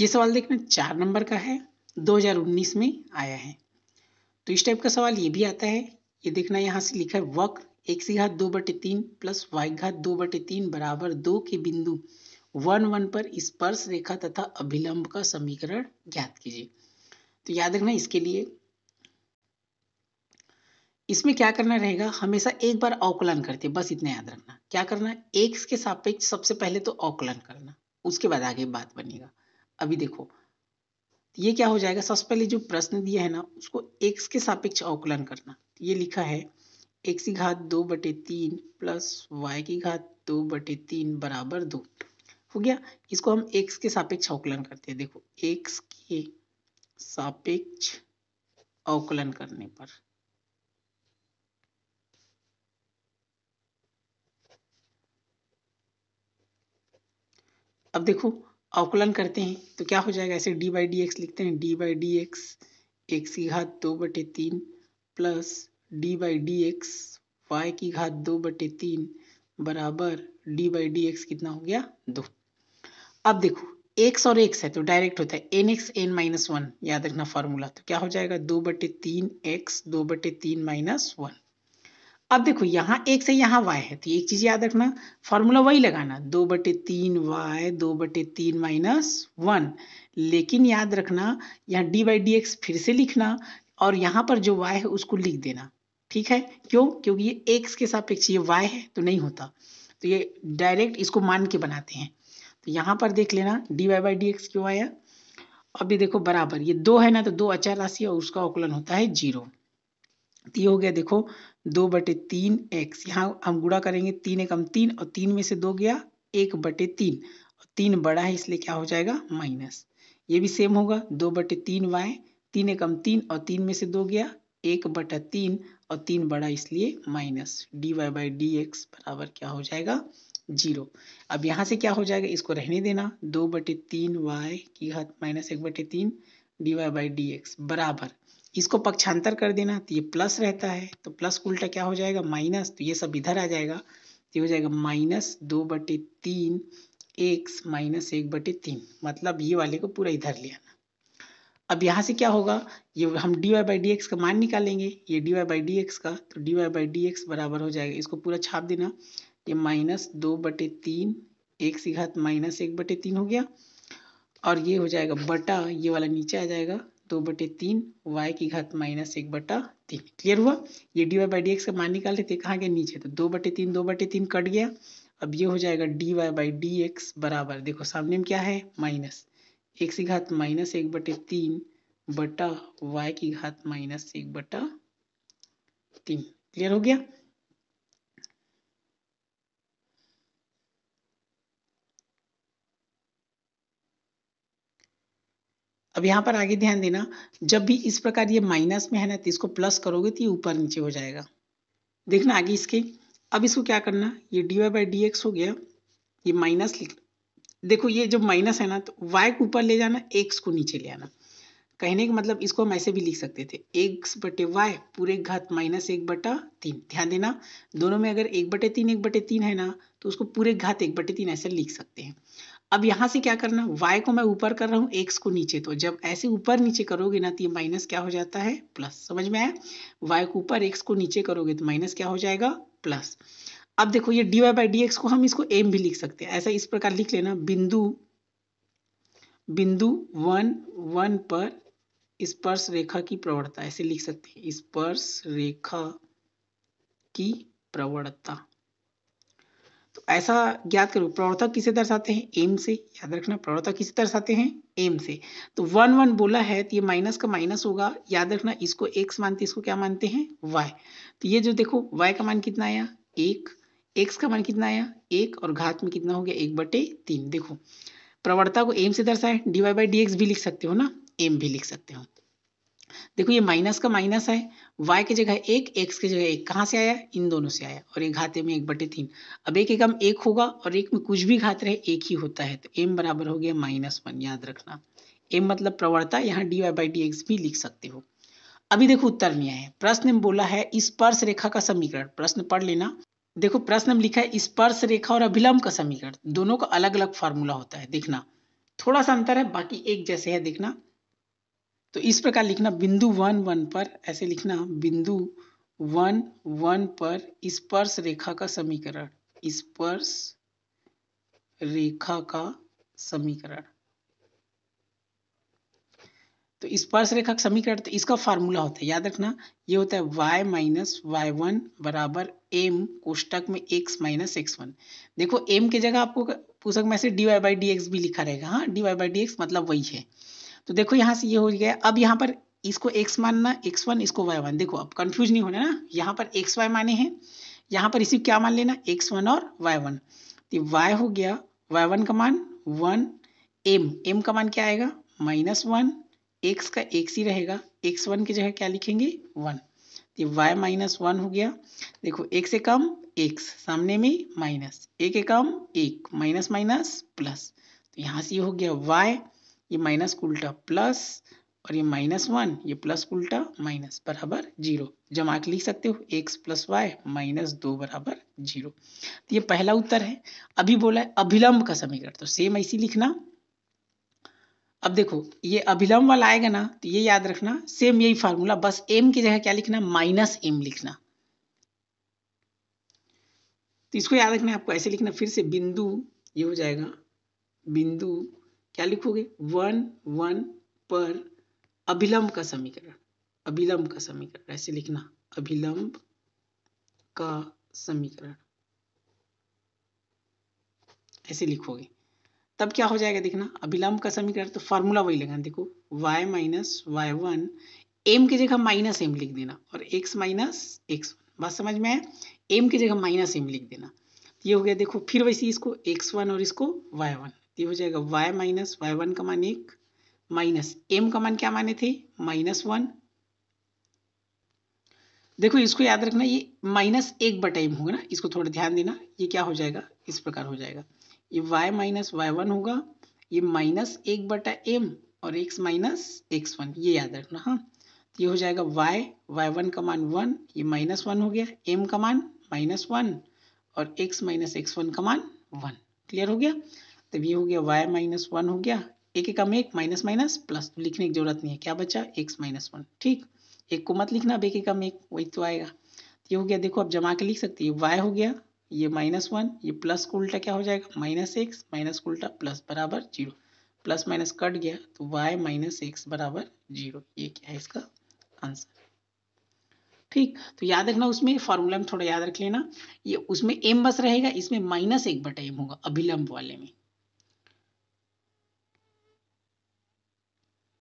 ये सवाल देखना चार नंबर का है 2019 में आया है तो इस टाइप का सवाल ये भी आता है ये देखना यहाँ से लिखा है वक्र एक सी घात दो बटे तीन प्लस वाई घात दो बटे तीन बराबर दो के बिंदु वन वन पर स्पर्श रेखा तथा अभिलंब का समीकरण ज्ञात कीजिए तो याद रखना इसके लिए इसमें क्या करना रहेगा हमेशा एक बार अवकलन करते बस इतना याद रखना क्या करना एक्स के सापेक्ष सबसे पहले तो अवकलन करना उसके बाद आगे बात बनेगा अभी देखो ये क्या हो जाएगा सबसे पहले जो प्रश्न दिया है ना उसको x के सापेक्ष अवकलन करना ये लिखा है x की घात दो बटे तीन प्लस वाई की घात दो बटे तीन बराबर दो हो गया इसको हम x के सापेक्ष अवकलन करते हैं देखो x के सापेक्ष अवकलन करने पर अब देखो अवकलन करते हैं तो क्या हो जाएगा ऐसे डी बाई डी एक्स लिखते हैं D by D X X की घात दो बटे तीन plus D by D X Y की घात दो बटे तीन बराबर डी बाई डी एक्स कितना हो गया दो अब देखो एक्स और एक्स है तो डायरेक्ट होता है N X N minus one याद रखना फार्मूला तो क्या हो जाएगा दो बटे तीन एक्स दो बटे तीन माइनस वन अब देखो यहाँ एक से यहाँ वाई है तो एक चीज़ याद रखना फॉर्मूला वही लगाना दो बटे तीन वाई दो बटे तीन माइनस वन लेकिन याद रखना यहाँ डी बाई डी एक्स फिर से लिखना और यहाँ पर जो वाई है उसको लिख देना ठीक है क्यों क्योंकि ये एक्स के सापेक्ष ये वाई है तो नहीं होता तो ये डायरेक्ट इसको मान के बनाते हैं तो यहाँ पर देख लेना D Y by D X क्यों आया अब ये देखो बराबर ये दो है ना तो दो अचार राशि और उसका अवकलन होता है जीरो तो ये हो गया देखो दो बटे तीन एक्स यहाँ हम गुड़ा करेंगे तीन एकम तीन और तीन में से दो गया एक बटे तीन और तीन बड़ा है इसलिए क्या हो जाएगा माइनस ये भी सेम होगा दो बटे तीन वाई तीन एकम तीन और तीन में से दो गया एक बटा तीन और तीन बड़ा इसलिए minus D Y by D X बराबर क्या हो जाएगा जीरो अब यहाँ से क्या हो जाएगा इसको रहने देना दो बटे तीन वाई की घात माइनस एक बटे तीन D Y by D X बराबर इसको पक्षांतर कर देना तो ये प्लस रहता है तो प्लस उल्टा क्या हो जाएगा माइनस तो ये सब इधर आ जाएगा तो ये हो जाएगा माइनस दो बटे तीन एक्स माइनस एक बटे तीन मतलब ये वाले को पूरा इधर ले आना अब यहाँ से क्या होगा ये हम D Y by D X का मान निकालेंगे ये D Y by D X का तो D Y by D X बराबर हो जाएगा इसको पूरा छाप देना ये माइनस दो बटे तीन एक सीघात घात माइनस एक बटे तीन हो गया और ये हो जाएगा बटा ये वाला नीचे आ जाएगा दो बटे तीन वाई की घात माइनस एक बटा तीन क्लियर हुआ ये D Y by D X का मान निकाल लेते कहाँ के नीचे तो दो बटे तीन दो बटे तीन कट गया अब ये हो जाएगा D Y by D X बराबर देखो सामने में क्या है माइनस एक की घात माइनस एक बटे तीन बटा वाई की घात माइनस एक बटा तीन क्लियर हो गया अब यहाँ पर आगे ध्यान देना जब भी इस प्रकार ये माइनस में है ना तो इसको प्लस करोगे तो ये ऊपर नीचे हो जाएगा देखना आगे इसके अब इसको क्या करना ये D Y by D X हो गया ये माइनस लिख देखो ये जब माइनस है ना तो वाई को ऊपर ले जाना एक्स को नीचे ले आना कहने का मतलब इसको हम ऐसे भी लिख सकते थे एक्स बटे वाई पूरे घात माइनस एक बटा तीन ध्यान देना दोनों में अगर एक बटे तीन एक बटे तीन है ना तो उसको पूरे घात एक बटे तीन ऐसे लिख सकते हैं अब यहाँ से क्या करना वाई को मैं ऊपर कर रहा हूँ एक्स को नीचे तो जब ऐसे ऊपर नीचे करोगे ना तो ये माइनस क्या हो जाता है प्लस समझ में आया वाई को ऊपर एक्स को नीचे करोगे तो माइनस क्या हो जाएगा प्लस अब देखो ये D Y by D X को हम इसको एम भी लिख सकते हैं ऐसा इस प्रकार लिख लेना बिंदु बिंदु वन वन पर स्पर्श रेखा की प्रवणता ऐसे लिख सकते हैं स्पर्श रेखा की प्रवणता तो ऐसा ज्ञात करो प्रवर्तक किसे दर्शाते हैं एम से याद रखना प्रवर्तक किसे दर्शाते हैं एम से तो वन वन बोला है तो ये माइनस का माइनस होगा याद रखना इसको एक्स मानते इसको क्या मानते हैं वाई तो ये जो देखो वाई का मान कितना आया एक एक्स का मान कितना आया एक और घात में कितना हो गया एक बटे तीन देखो प्रवर्ता को एम से दर्शाए डीवाई बाई डी एक्स भी लिख सकते हो ना एम भी लिख सकते हो देखो ये माइनस का माइनस है वाई की जगह एक एक्स की जगह एक कहाँ से आया इन दोनों से आया और एक घाते में एक बटे तीन अब एक एकम एक होगा और एक में कुछ भी घात रहे एक ही होता है तो एम बराबर हो गया माइनस वन याद रखना एम मतलब प्रवणता यहाँ D Y by D X भी लिख सकते हो अभी देखो उत्तर नहीं आया प्रश्न में बोला है स्पर्श रेखा का समीकरण प्रश्न पढ़ लेना देखो प्रश्न में लिखा है स्पर्श रेखा और अभिलंब का समीकरण दोनों का अलग अलग फार्मूला होता है देखना थोड़ा सा अंतर है बाकी एक जैसे है देखना तो इस प्रकार लिखना बिंदु वन वन पर ऐसे लिखना बिंदु वन वन पर स्पर्श रेखा का समीकरण स्पर्श रेखा का समीकरण तो स्पर्श रेखा का समीकरण तो इसका फार्मूला होता है याद रखना ये होता है वाई माइनस वाई वन बराबर एम कोष्टक में एक्स माइनस एक्स वन देखो एम के जगह आपको पुस्तक में से D Y by D X भी लिखा रहेगा हाँ D Y by D X मतलब वही है तो देखो यहाँ से ये हो गया अब यहाँ पर इसको एक्स मानना x1 इसको y1 देखो अब कंफ्यूज नहीं होना ना यहाँ पर एक्स वाई माने हैं यहाँ पर इसी क्या मान लेना एक्स वन और वाई वन तो वाई हो गया वाई वन का मान वन एम एम का मान क्या आएगा माइनस वन एक्स का एक्स ही रहेगा एक्स वन की जगह क्या लिखेंगे वन तो वाई माइनस वन हो गया देखो एक से कम एक्स सामने में माइनस एक कम एक माइनस माइनस प्लस तो यहाँ से ये हो गया वाई ये माइनस को उल्टा प्लस और ये माइनस वन ये प्लस को उल्टा माइनस बराबर जीरो जमा के लिख सकते हो एक्स प्लस वाई माइनस दो बराबर जीरो तो ये पहला उत्तर है अभी बोला है अभिलंब का समीकरण तो सेम ऐसी लिखना अब देखो ये अभिलंब वाला आएगा ना तो ये याद रखना सेम यही फार्मूला बस एम की जगह क्या लिखना माइनस एम लिखना तो इसको याद रखना आपको ऐसे लिखना फिर से बिंदु ये हो जाएगा बिंदु क्या लिखोगे वन वन पर अभिलंब का समीकरण अभिलंब का समीकरण ऐसे लिखना अभिलंब का समीकरण ऐसे लिखोगे तब क्या हो जाएगा देखना अभिलंब का समीकरण तो फॉर्मूला वही लगा देखो y minus Y one M की जगह माइनस एम लिख देना और x माइनस एक्स बात समझ में आया एम की जगह माइनस एम लिख देना ये हो गया देखो फिर वैसे इसको x1 और इसको y1 ये हो जाएगा वाई माइनस वाई वन का मान एक माइनस एम का मान क्या माने थे माइनस वन देखो इसको याद रखना ये माइनस एक बटा एम होगा ना इसको थोड़ा ध्यान देना ये क्या हो जाएगा इस प्रकार हो जाएगा ये वाई माइनस वाई वन होगा ये माइनस एक बटा एम और एक्स माइनस एक्स वन ये याद रखना हाँ तो ये हो जाएगा वाई वाई वन का मान वन ये माइनस वन हो गया एम का मान माइनस वन और एक्स माइनस एक्स वन का मान वन क्लियर हो गया तो v हो गया वाई माइनस वन हो गया एक एक एकम एक माइनस माइनस प्लस लिखने की जरूरत नहीं है क्या बचा एक्स माइनस वन ठीक एक को मत लिखना अब एक एक एकम एक वही तो आएगा तो ये हो गया देखो अब जमा के लिख सकते हैं वाई हो गया ये माइनस वन ये प्लस को उल्टा क्या हो जाएगा माइनस एक्स माइनस को उल्टा प्लस बराबर जीरो प्लस माइनस कट गया तो वाई माइनस एक्स बराबर जीरो ये क्या है इसका आंसर ठीक तो याद रखना उसमें फॉर्मूला में थोड़ा याद रख लेना ये उसमें एम बस रहेगा इसमें माइनस एक बटा एम होगा अभिलंब वाले में